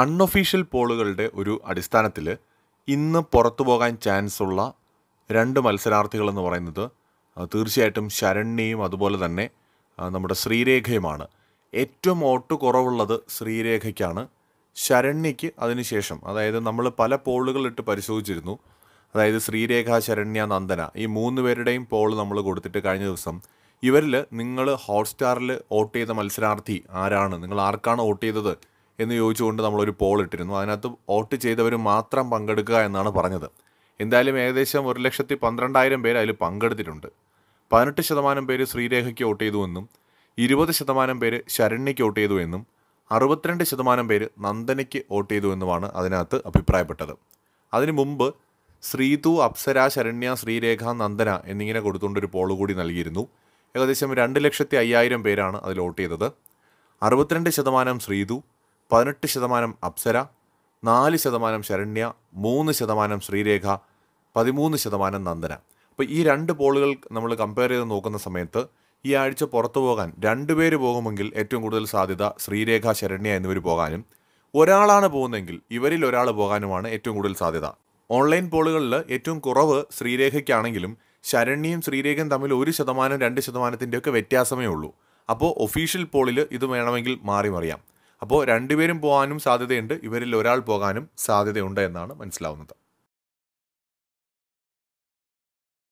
unofficial പോളുകളുടെ ഒരു അടിസ്ഥാനത്തിൽ ഇന്ന് പുറത്തു പോകാൻ ചാൻസ് ഉള്ള രണ്ട് മത്സരാർത്ഥികളെന്ന് പറയുന്നത് തീർച്ചയായിട്ടും ശരണ്യയും അതുപോലെ തന്നെ നമ്മുടെ ശ്രീരേഖയുമാണ് ഏറ്റവും വോട്ട് കുറവുള്ളത് ശ്രീരേഖയ്ക്കാണ് ശരണ്യയ്ക്ക് അതിനുശേഷം അതായത് നമ്മൾ പല പോളുകളിട്ട് പരിശോധിച്ചിരുന്നു അതായത് ശ്രീരേഖ ശരണ്യ നന്ദന ഈ മൂന്ന് പേരുടെയും പോൾ നമ്മൾ കൊടുത്തിട്ട് കഴിഞ്ഞ ദിവസം ഇവരിൽ നിങ്ങൾ ഹോട്ട്സ്റ്റാറിൽ വോട്ട് ചെയ്ത മത്സരാർത്ഥി ആരാണ് നിങ്ങൾ ആർക്കാണ് വോട്ട് ചെയ്തത് എന്ന് ചോദിച്ചുകൊണ്ട് നമ്മളൊരു പോൾ ഇട്ടിരുന്നു അതിനകത്ത് വോട്ട് ചെയ്തവർ മാത്രം പങ്കെടുക്കുക എന്നാണ് പറഞ്ഞത് എന്തായാലും ഏകദേശം ഒരു ലക്ഷത്തി പന്ത്രണ്ടായിരം പേര് അതിൽ പങ്കെടുത്തിട്ടുണ്ട് പതിനെട്ട് ശതമാനം പേര് ശ്രീരേഖയ്ക്ക് വോട്ട് ചെയ്തു എന്നും ഇരുപത് ശതമാനം പേര് ശരണ്യയ്ക്ക് വോട്ട് ചെയ്തു എന്നും അറുപത്തിരണ്ട് ശതമാനം പേര് നന്ദനയ്ക്ക് വോട്ട് ചെയ്തു എന്നുമാണ് അതിനകത്ത് അഭിപ്രായപ്പെട്ടത് അതിനു മുമ്പ് ശ്രീതു അപ്സര ശരണ്യ ശ്രീരേഖ നന്ദന എന്നിങ്ങനെ കൊടുത്തുകൊണ്ടൊരു പോൾ കൂടി നൽകിയിരുന്നു ഏകദേശം രണ്ട് ലക്ഷത്തി അയ്യായിരം പേരാണ് അതിൽ വോട്ട് ചെയ്തത് അറുപത്തിരണ്ട് ശതമാനം ശ്രീതു പതിനെട്ട് ശതമാനം അപ്സര നാല് ശതമാനം ശരണ്യ മൂന്ന് ശതമാനം ശ്രീരേഖ പതിമൂന്ന് ശതമാനം നന്ദന അപ്പോൾ ഈ രണ്ട് പോളുകൾ നമ്മൾ കമ്പയർ ചെയ്ത് നോക്കുന്ന സമയത്ത് ഈ ആഴ്ച പുറത്തു പോകാൻ രണ്ടുപേര് പോകുമെങ്കിൽ ഏറ്റവും കൂടുതൽ സാധ്യത ശ്രീരേഖ ശരണ്യ എന്നിവർ പോകാനും ഒരാളാണ് പോകുന്നതെങ്കിൽ ഇവരിൽ ഒരാൾ പോകാനുമാണ് ഏറ്റവും കൂടുതൽ സാധ്യത ഓൺലൈൻ പോളുകളിൽ ഏറ്റവും കുറവ് ശ്രീരേഖയ്ക്കാണെങ്കിലും ശരണ്യയും ശ്രീരേഖയും തമ്മിൽ ഒരു ശതമാനം രണ്ട് ശതമാനത്തിൻ്റെയൊക്കെ വ്യത്യാസമേ ഉള്ളൂ അപ്പോൾ ഒഫീഷ്യൽ പോളിൽ ഇത് വേണമെങ്കിൽ മാറി മറിയാം അപ്പോൾ രണ്ടുപേരും പോകാനും സാധ്യതയുണ്ട് ഇവരിൽ ഒരാൾ പോകാനും സാധ്യതയുണ്ട് എന്നാണ് മനസ്സിലാവുന്നത്